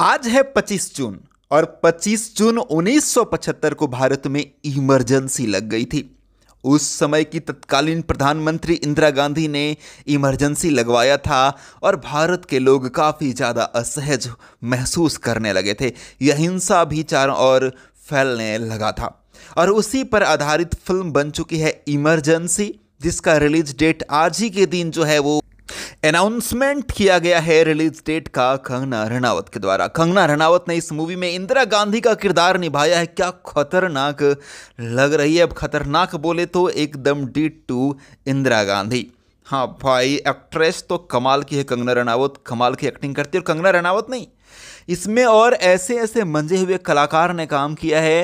आज है 25 जून और 25 जून 1975 को भारत में इमरजेंसी लग गई थी उस समय की तत्कालीन प्रधानमंत्री इंदिरा गांधी ने इमरजेंसी लगवाया था और भारत के लोग काफ़ी ज़्यादा असहज महसूस करने लगे थे यह हिंसा भी चारों ओर फैलने लगा था और उसी पर आधारित फिल्म बन चुकी है इमरजेंसी जिसका रिलीज डेट आज ही के दिन जो है वो अनाउंसमेंट किया गया है रिलीज डेट का कंगना रनावत के द्वारा कंगना रनावत ने इस मूवी में इंदिरा गांधी का किरदार निभाया है क्या खतरनाक लग रही है अब खतरनाक बोले तो एकदम डी टू इंदिरा गांधी हाँ भाई एक्ट्रेस तो कमाल की है कंगना रनावत कमाल की एक्टिंग करती है और कंगना रनावत नहीं इसमें और ऐसे ऐसे मंजे हुए कलाकार ने काम किया है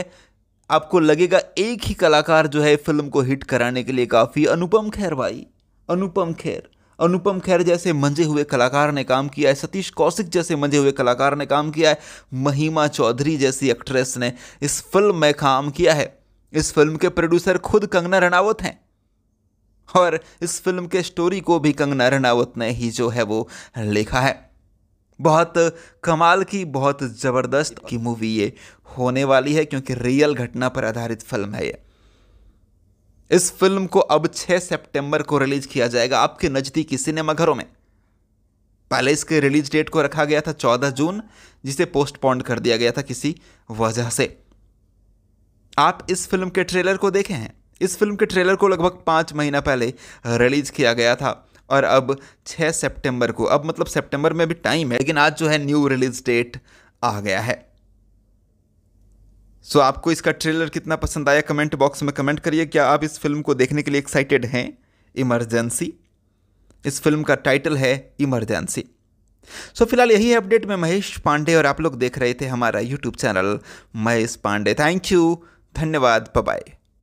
आपको लगेगा एक ही कलाकार जो है फिल्म को हिट कराने के लिए काफ़ी अनुपम खैर भाई अनुपम खैर अनुपम खैर जैसे मंजे हुए कलाकार ने काम किया है सतीश कौशिक जैसे मंजे हुए कलाकार ने काम किया है महिमा चौधरी जैसी एक्ट्रेस ने इस फिल्म में काम किया है इस फिल्म के प्रोड्यूसर खुद कंगना रनावत हैं और इस फिल्म के स्टोरी को भी कंगना रनावत ने ही जो है वो लिखा है बहुत कमाल की बहुत ज़बरदस्त की मूवी ये होने वाली है क्योंकि रियल घटना पर आधारित फिल्म है ये इस फिल्म को अब 6 सितंबर को रिलीज किया जाएगा आपके नज़दीकी सिनेमाघरों में पहले इसके रिलीज डेट को रखा गया था 14 जून जिसे पोस्टपोन्ड कर दिया गया था किसी वजह से आप इस फिल्म के ट्रेलर को देखे हैं इस फिल्म के ट्रेलर को लगभग पाँच महीना पहले रिलीज किया गया था और अब 6 सितंबर को अब मतलब सितंबर में भी टाइम है लेकिन आज जो है न्यू रिलीज डेट आ गया है सो so, आपको इसका ट्रेलर कितना पसंद आया कमेंट बॉक्स में कमेंट करिए क्या आप इस फिल्म को देखने के लिए एक्साइटेड हैं इमरजेंसी इस फिल्म का टाइटल है इमरजेंसी सो so, फिलहाल यही अपडेट में महेश पांडे और आप लोग देख रहे थे हमारा YouTube channel Mahesh Pande thank you धन्यवाद बाय